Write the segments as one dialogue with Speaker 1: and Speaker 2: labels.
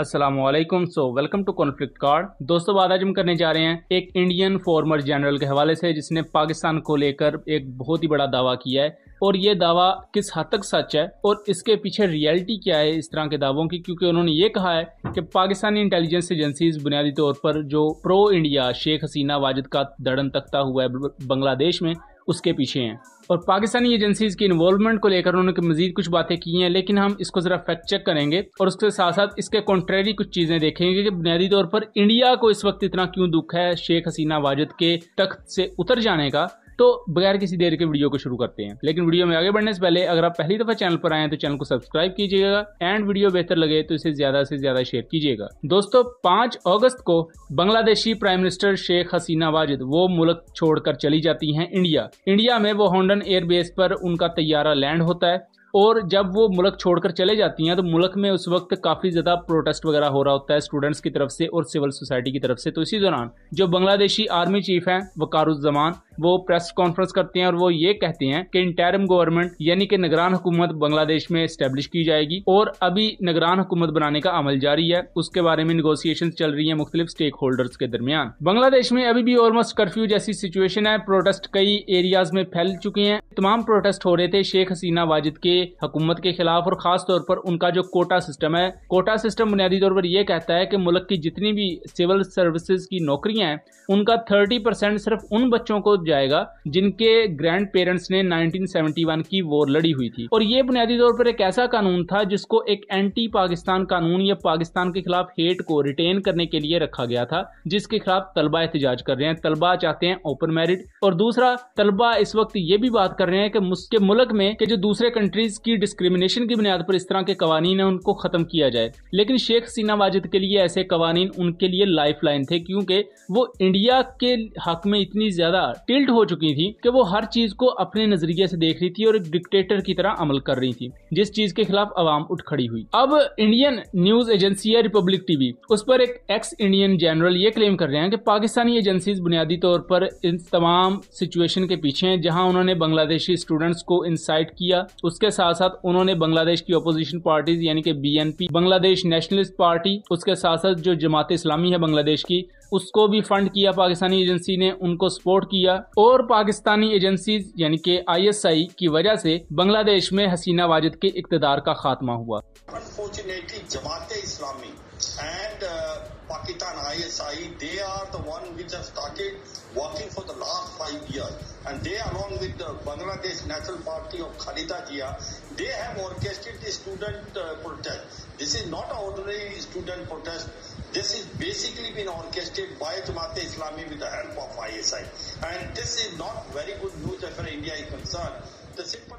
Speaker 1: Aslam so welcome to conflict card दोस्तों बाद आज हम करने जा रहे हैं एक इंडियन फॉर्मर जनरल के हवाले से जिसने पाकिस्तान को लेकर एक बहुत ही बड़ा दावा किया है और ये दावा किस हद तक सच है और इसके पीछे रियलिटी क्या है इस तरह के दावों की क्योंकि उन्होंने ये कहा है कि पाकिस्तानी इंटेलिजेंस एजेंसीज बुनियादी तौर पर जो प्रो इंडिया शेख हसीना वाजिद का दड़न तख्ता हुआ है बांग्लादेश में उसके पीछे हैं और पाकिस्तानी एजेंसीज की इन्वॉल्वमेंट को लेकर उन्होंने मजीद कुछ बातें की हैं लेकिन हम इसको जरा फैक्ट चेक करेंगे और उसके साथ साथ इसके कॉन्ट्रेरी कुछ चीजें देखेंगे कि बुनियादी तौर पर इंडिया को इस वक्त इतना क्यों दुख है शेख हसीना वाजिद के तख्त से उतर जाने का तो बगैर किसी देर के वीडियो को शुरू करते हैं लेकिन वीडियो में आगे बढ़ने से पहले अगर आप पहली दफा चैनल पर आए हैं तो चैनल को सब्सक्राइब कीजिएगा एंड वीडियो बेहतर लगे तो इसे ज्यादा से ज्यादा शेयर कीजिएगा दोस्तों पांच अगस्त को बांग्लादेशी प्राइम मिनिस्टर शेख हसीना वाजिद वो मुल्क छोड़कर चली जाती है इंडिया इंडिया में वो हॉन्डन एयरबेस पर उनका तैयारा लैंड होता है और जब वो मुल्क छोड़कर चले जाती हैं तो मुल्क में उस वक्त काफ़ी ज़्यादा प्रोटेस्ट वगैरह हो रहा होता है स्टूडेंट्स की तरफ से और सिविल सोसाइटी की तरफ से तो इसी दौरान जो बांग्लादेशी आर्मी चीफ हैं वकारुजमान वो प्रेस कॉन्फ्रेंस करते हैं और वो ये कहते हैं कि इंटरम गवर्नमेंट यानी कि निगरान हुकूमत बांग्लादेश में स्टेब्लिश की जाएगी और अभी निगरान हुकूमत बनाने का अमल जारी है उसके बारे में निगोसिएशन चल रही है मुख्तलिफ स्टेक होल्डर्स के दरमियान बांग्लादेश में अभी भी ऑलमोस्ट कर्फ्यू जैसी सिचुएशन है प्रोटेस्ट कई एरियाज में फैल चुके हैं तमाम प्रोटेस्ट हो रहे थे शेख हसीना वाजिद के हुकूमत के खिलाफ और खास तौर पर उनका जो कोटा सिस्टम है कोटा सिस्टम बुनियादी तौर पर यह कहता है कि मुल्क की जितनी भी सिविल सर्विसेज की नौकरियां हैं उनका थर्टी परसेंट सिर्फ उन बच्चों को जाएगा जिनके ग्रैंड पेरेंट्स ने 1971 की वॉर लड़ी हुई थी और ये बुनियादी तौर पर एक ऐसा कानून था जिसको एक एंटी पाकिस्तान कानून या पाकिस्तान के खिलाफ हेट को रिटेन करने के लिए रखा गया था जिसके खिलाफ तलबा एहतजाज कर रहे हैं तलबा चाहते हैं ओपन मैरिट और दूसरा तलबा इस वक्त ये भी बात कर रहे हैं कि उसके मुल्क में जो दूसरे कंट्रीज की डिस्क्रिमिनेशन की बुनियाद पर इस तरह के कवानीन है उनको खत्म किया जाए लेकिन शेख हसीना वाजिद के लिए ऐसे कवानीन उनके लिए लाइफ लाइन थे क्योंकि वो इंडिया के हक में इतनी ज्यादा बिल्ड हो चुकी थी कि वो हर चीज को अपने नजरिए से देख रही थी और एक डिक्टेटर की तरह अमल कर रही थी जिस चीज के खिलाफ आवाम उठ खड़ी हुई अब इंडियन न्यूज एजेंसी है रिपब्लिक टीवी उस पर एक एक्स इंडियन जनरल ये क्लेम कर रहे हैं कि पाकिस्तानी एजेंसी बुनियादी तौर पर इन तमाम सिचुएशन के पीछे हैं जहां उन्होंने बांग्लादेशी स्टूडेंट्स को इंसाइट किया उसके साथ साथ उन्होंने बांग्लादेश की अपोजिशन पार्टीज यानी कि बीएनपी बांग्लादेश नेशनलिस्ट पार्टी उसके साथ साथ जो जमात इस्लामी है बांग्लादेश की उसको भी फंड किया पाकिस्तानी एजेंसी ने उनको सपोर्ट किया और पाकिस्तानी एजेंसी यानी के आईएसआई की वजह से बांग्लादेश में हसीना वाजिद के इकतदार का खात्मा हुआ unfortunately Jamaat Islami and uh, Pakistan ISI they are the one which have started working for the last years This is not ordinary student protest. This is basically been orchestrated by Jamaat Islami with the help of ISI. And this is not very good news as far as India is concerned. The simple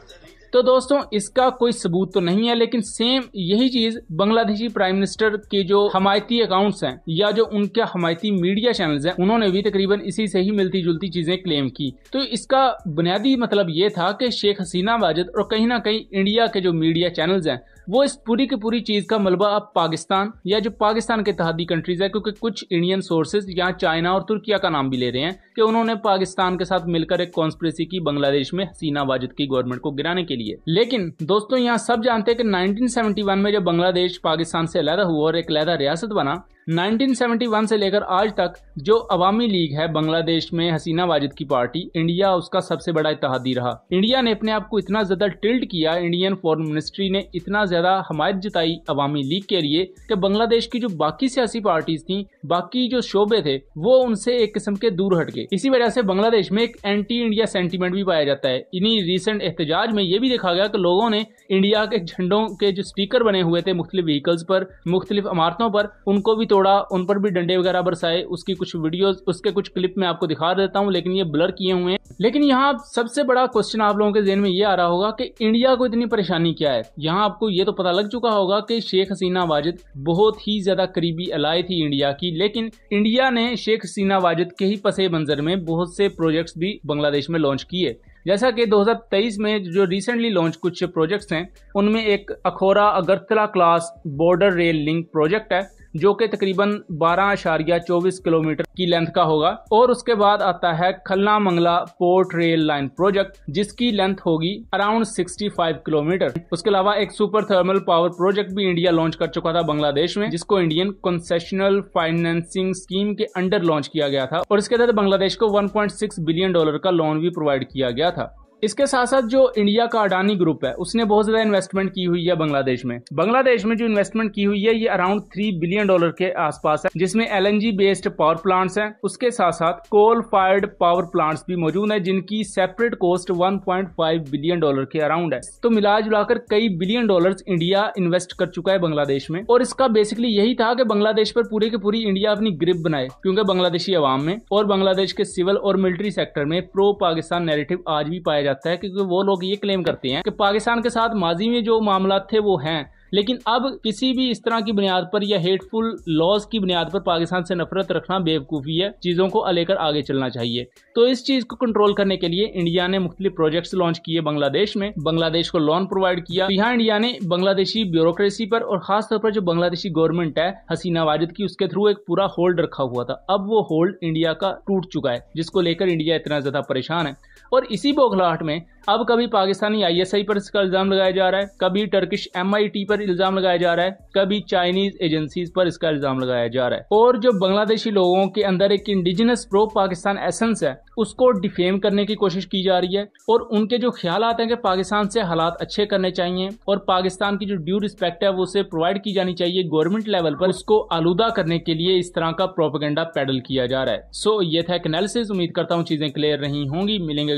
Speaker 1: तो दोस्तों इसका कोई सबूत तो नहीं है लेकिन same यही चीज बांग्लादेशी प्राइम मिनिस्टर के जो हमायती अकाउंट्स हैं या जो उनके हमायती मीडिया चैनल्स हैं उन्होंने भी तकरीबन इसी से ही मिलती जुलती चीजें क्लेम की तो इसका बुनियादी मतलब ये था कि शेख हसीना वाजिद और कहीं ना कहीं इंडिया के जो मीडिया चैनल्स हैं वो इस पूरी की पूरी चीज़ का मलबा अब पाकिस्तान या जो पाकिस्तान के तहदी कंट्रीज़ है क्योंकि कुछ इंडियन सोर्सेज यहाँ चाइना और तुर्किया का नाम भी ले रहे हैं कि उन्होंने पाकिस्तान के साथ मिलकर एक कॉन्स्परेसी की बांग्लादेश में हसीना वाजिद की गवर्नमेंट को गिराने के लिए लेकिन दोस्तों यहाँ सब जानते हैं कि 1971 में जब बांग्लादेश पाकिस्तान से अलहदा हुआ और एक अलहदा रियासत बना 1971 से लेकर आज तक जो अवामी लीग है बांग्लादेश में हसीना वाजिद की पार्टी इंडिया उसका सबसे बड़ा इतिहादी रहा इंडिया ने अपने आप को इतना ज्यादा टिल्ट किया इंडियन फॉरेन मिनिस्ट्री ने इतना ज्यादा हमायत जताई अवामी लीग के लिए कि बांग्लादेश की जो बाकी सियासी पार्टीज थी बाकी जो शोबे थे वो उनसे एक किस्म के दूर हट गए इसी वजह से बांग्लादेश में एक एंटी इंडिया सेंटीमेंट भी पाया जाता है इन्हीं रिसेंट एहतजाज में ये भी देखा गया कि लोगों ने इंडिया के झंडों के जो स्टीकर बने हुए थे मुख्तलिफ व्हीकल्स पर मुख्तलिफ इमारतों पर उनको भी तोड़ तोड़ा उन पर भी डंडे वगैरह बरसाए उसकी कुछ वीडियोस उसके कुछ क्लिप मैं आपको दिखा देता हूँ लेकिन ये ब्लर किए हुए हैं लेकिन यहाँ सबसे बड़ा क्वेश्चन आप लोगों के जेन में ये आ रहा होगा कि इंडिया को इतनी परेशानी क्या है यहाँ आपको ये तो पता लग चुका होगा कि शेख हसीना वाजिद बहुत ही ज्यादा करीबी अलाय थी इंडिया की लेकिन इंडिया ने शेख हसीना वाजिद के ही पसे मंजर में बहुत से प्रोजेक्ट्स भी बांग्लादेश में लॉन्च किए जैसा कि 2023 में जो रिसेंटली लॉन्च कुछ प्रोजेक्ट्स हैं उनमें एक Akhaura Agartala cross border rail link project है जो कि तकरीबन बारह अशारिया चौबीस किलोमीटर की लेंथ का होगा और उसके बाद आता है Khulna Mongla port rail line project जिसकी लेंथ होगी अराउंड 65 किलोमीटर उसके अलावा एक सुपर थर्मल पावर प्रोजेक्ट भी इंडिया लॉन्च कर चुका था बांग्लादेश में जिसको इंडियन कंसेशनल फाइनेंसिंग स्कीम के अंडर लॉन्च किया गया था और इसके तहत बांग्लादेश को वन बिलियन डॉलर का लोन भी प्रोवाइड किया गया था इसके साथ साथ जो इंडिया का अडानी ग्रुप है उसने बहुत ज्यादा इन्वेस्टमेंट की हुई है बांग्लादेश में बांग्लादेश में जो इन्वेस्टमेंट की हुई है ये अराउंड थ्री बिलियन डॉलर के आसपास है जिसमें एलएनजी बेस्ड पावर प्लांट्स हैं उसके साथ साथ कोल फायर्ड पावर प्लांट्स भी मौजूद है जिनकी separate cost one billion dollar के अराउंड है तो मिला जुलाकर कई बिलियन डॉलर इंडिया इन्वेस्ट कर चुका है बांग्लादेश में और इसका बेसिकली यही था कि बांग्लादेश पर पूरे की पूरी इंडिया अपनी ग्रिप बनाए क्योंकि बांग्लादेशी आवाम में और बांग्लादेश के सिविल और मिलिट्री सेक्टर में प्रो पाकिस्तान नेरेटिव आज भी पाया जाता है क्योंकि वो लोग ये क्लेम करते हैं कि पाकिस्तान के साथ माजी में जो मामला थे वो हैं लेकिन अब किसी भी इस तरह की बुनियाद पर या हेटफुल लॉज की बुनियाद पर पाकिस्तान से नफरत रखना बेवकूफ़ी है चीज़ों को लेकर आगे चलना चाहिए तो इस चीज़ को कंट्रोल करने के लिए इंडिया ने मुख्तलिफ प्रोजेक्ट्स लॉन्च किए बांग्लादेश में बांग्लादेश को लोन प्रोवाइड किया तो यहाँ इंडिया ने बांग्लादेशी ब्यूरोक्रेसी पर और खासतौर पर जो बांग्लादेशी गवर्नमेंट है हसीना वाजिद की उसके थ्रू एक पूरा होल्ड रखा हुआ था अब वो होल्ड इंडिया का टूट चुका है जिसको लेकर इंडिया इतना ज़्यादा परेशान है और इसी बौखलाहट में अब कभी पाकिस्तानी आईएसआई पर इसका इल्ज़ाम लगाया जा रहा है कभी टर्किश एमआईटी पर इल्ज़ाम लगाया जा रहा है कभी चाइनीज एजेंसीज पर इसका इल्ज़ाम लगाया जा रहा है और जो बांग्लादेशी लोगों के अंदर एक इंडिजिनस प्रो पाकिस्तान एसेंस है उसको डिफेम करने की कोशिश की जा रही है और उनके जो ख्याल आते हैं कि पाकिस्तान से हालात अच्छे करने चाहिए और पाकिस्तान की जो ड्यू रिस्पेक्ट है वो उसे प्रोवाइड की जानी चाहिए गवर्नमेंट लेवल पर उसको आलूदा करने के लिए इस तरह का प्रोपोगेंडा पैडल किया जा रहा है सो ये था एक एनालिसिस उम्मीद करता हूँ चीजें क्लियर नहीं होंगी मिलेंगे